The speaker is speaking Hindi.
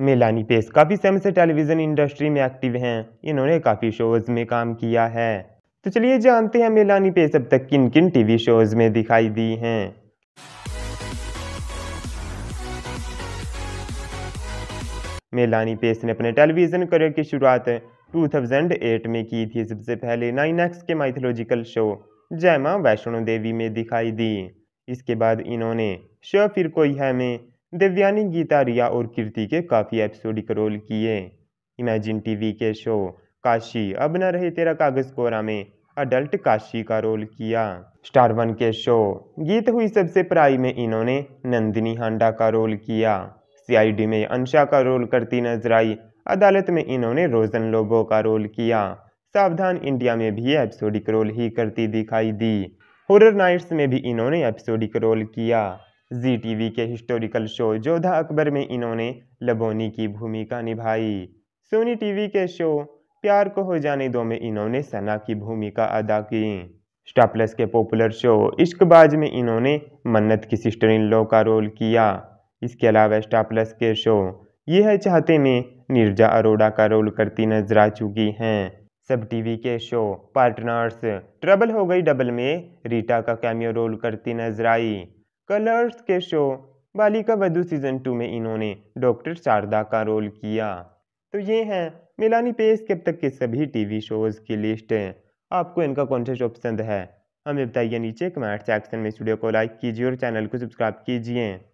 मेलानी पेस काफ़ी समय से टेलीविज़न इंडस्ट्री में एक्टिव हैं इन्होंने काफ़ी शोज़ में काम किया है तो चलिए जानते हैं मेलानी पेस अब तक किन किन टीवी शोज़ में दिखाई दी हैं मेलानी पेस ने अपने टेलीविज़न करियर की शुरुआत 2008 में की थी सबसे पहले नाइन एक्स के माइथोलॉजिकल शो जयमा वैष्णो देवी में दिखाई दी इसके बाद इन्होंने शो फिर कोई है में दिव्यानी गीता रिया और कीर्ति के काफ़ी एपिसोडिक रोल किए इमेजिन टीवी के शो काशी अब न रहे तेरा कागज कोरा में अडल्ट काशी का रोल किया स्टार वन के शो गीत हुई सबसे पराई में इन्होंने नंदिनी हांडा का रोल किया सीआईडी में अंशा का रोल करती नजर आई अदालत में इन्होंने रोजन लोबो का रोल किया सावधान इंडिया में भी एपिसोडिक रोल ही करती दिखाई दी हॉरर नाइट्स में भी इन्होंने एपिसोडिक रोल किया जी वी के हिस्टोरिकल शो जोधा अकबर में इन्होंने लबोनी की भूमिका निभाई सोनी टीवी के शो प्यार को हो जाने दो में इन्होंने सना की भूमिका अदा की स्टाप्लस के पॉपुलर शो इश्कबाज में इन्होंने मन्नत की सिस्टर इन लॉ का रोल किया इसके अलावा स्टाप्लस के शो ये है चाहते में निर्जा अरोड़ा का रोल करती नजर आ चुकी हैं सब टीवी के शो पार्टनर्स ट्रबल हो गई डबल में रीटा का कैमियो रोल करती नजर आई कलर्स के शो बालिका वधु सीजन टू में इन्होंने डॉक्टर शारदा का रोल किया तो ये हैं मिलानी पेस के अब तक के सभी टीवी शोज़ की लिस्ट आपको इनका कौन सा शो पसंद है हमें बताइए नीचे कमेंट सेक्शन में स्टूडियो को लाइक कीजिए और चैनल को सब्सक्राइब कीजिए